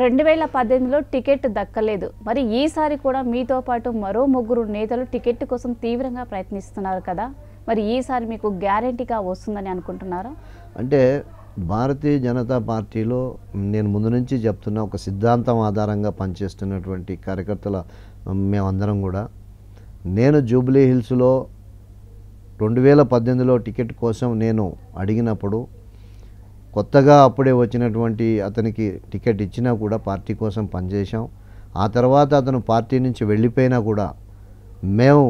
రెండు వేల పద్దెనిమిదిలో టికెట్ దక్కలేదు మరి ఈసారి కూడా మీతో పాటు మరో ముగ్గురు నేతలు టికెట్ కోసం తీవ్రంగా ప్రయత్నిస్తున్నారు కదా మరి ఈసారి మీకు గ్యారంటీగా వస్తుందని అనుకుంటున్నారా అంటే భారతీయ జనతా పార్టీలో నేను ముందు నుంచి చెప్తున్న ఒక సిద్ధాంతం ఆధారంగా పనిచేస్తున్నటువంటి కార్యకర్తల మేమందరం కూడా నేను జూబ్లీ హిల్స్లో రెండు వేల పద్దెనిమిదిలో టికెట్ కోసం నేను అడిగినప్పుడు కొత్తగా అప్పుడే వచ్చినటువంటి అతనికి టికెట్ ఇచ్చినా కూడా పార్టీ కోసం పనిచేశాం ఆ తర్వాత అతను పార్టీ నుంచి వెళ్ళిపోయినా కూడా మేము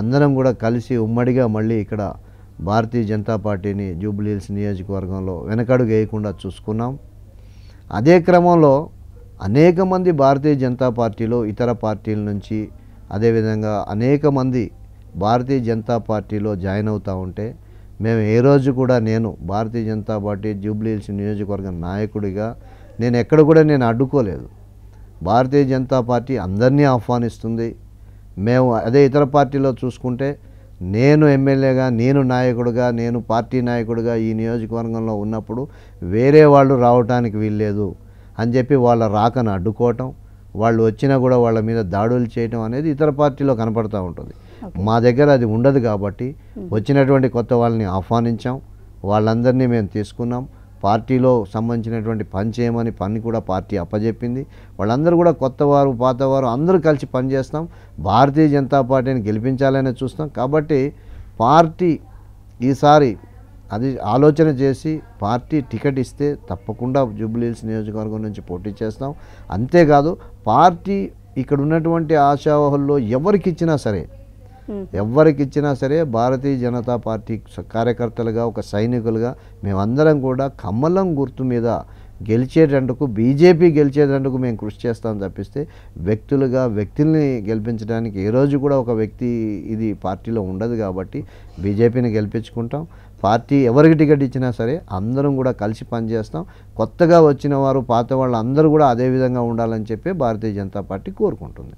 అందరం కూడా కలిసి ఉమ్మడిగా మళ్ళీ ఇక్కడ భారతీయ జనతా పార్టీని జూబ్లీహిల్స్ నియోజకవర్గంలో వెనకడుగు వేయకుండా చూసుకున్నాం అదే క్రమంలో అనేక మంది భారతీయ జనతా పార్టీలో ఇతర పార్టీల నుంచి అదేవిధంగా అనేక మంది భారతీయ జనతా పార్టీలో జాయిన్ అవుతూ ఉంటే మేము ఏ రోజు కూడా నేను భారతీయ జనతా పార్టీ జూబ్లీహిల్స్ నియోజకవర్గ నాయకుడిగా నేను ఎక్కడ కూడా నేను అడ్డుకోలేదు భారతీయ జనతా పార్టీ అందరినీ ఆహ్వానిస్తుంది మేము అదే ఇతర పార్టీలో చూసుకుంటే నేను ఎమ్మెల్యేగా నేను నాయకుడిగా నేను పార్టీ నాయకుడిగా ఈ నియోజకవర్గంలో ఉన్నప్పుడు వేరే వాళ్ళు రావటానికి వీల్లేదు అని చెప్పి వాళ్ళ రాకను అడ్డుకోవటం వాళ్ళు వచ్చినా కూడా వాళ్ళ మీద దాడులు చేయటం అనేది ఇతర పార్టీలో కనపడుతూ ఉంటుంది మా దగ్గర అది ఉండదు కాబట్టి వచ్చినటువంటి కొత్త వాళ్ళని ఆహ్వానించాం వాళ్ళందరినీ మేము తీసుకున్నాం పార్టీలో సంబంధించినటువంటి పని చేయమని పని కూడా పార్టీ అప్పజెప్పింది వాళ్ళందరూ కూడా కొత్తవారు పాతవారు అందరూ కలిసి పనిచేస్తాం భారతీయ జనతా పార్టీని గెలిపించాలనే చూస్తాం కాబట్టి పార్టీ ఈసారి అది ఆలోచన చేసి పార్టీ టికెట్ ఇస్తే తప్పకుండా జూబ్లీహిల్స్ నియోజకవర్గం నుంచి పోటీ చేస్తాం అంతేకాదు పార్టీ ఇక్కడ ఉన్నటువంటి ఆశావహుల్లో ఎవరికి ఇచ్చినా సరే Hmm. ఎవరికి ఇచ్చినా సరే భారతీయ జనతా పార్టీ కార్యకర్తలుగా ఒక సైనికులుగా మేమందరం కూడా కమలం గుర్తు మీద గెలిచేటందుకు బీజేపీ గెలిచేటందుకు మేము కృషి చేస్తాం తప్పిస్తే వ్యక్తులుగా వ్యక్తుల్ని గెలిపించడానికి ఏ రోజు కూడా ఒక వ్యక్తి ఇది పార్టీలో ఉండదు కాబట్టి బీజేపీని గెలిపించుకుంటాం పార్టీ ఎవరికి టికెట్ ఇచ్చినా సరే అందరం కూడా కలిసి పనిచేస్తాం కొత్తగా వచ్చిన వారు పాత వాళ్ళు అందరూ కూడా అదే విధంగా ఉండాలని చెప్పి భారతీయ జనతా పార్టీ కోరుకుంటుంది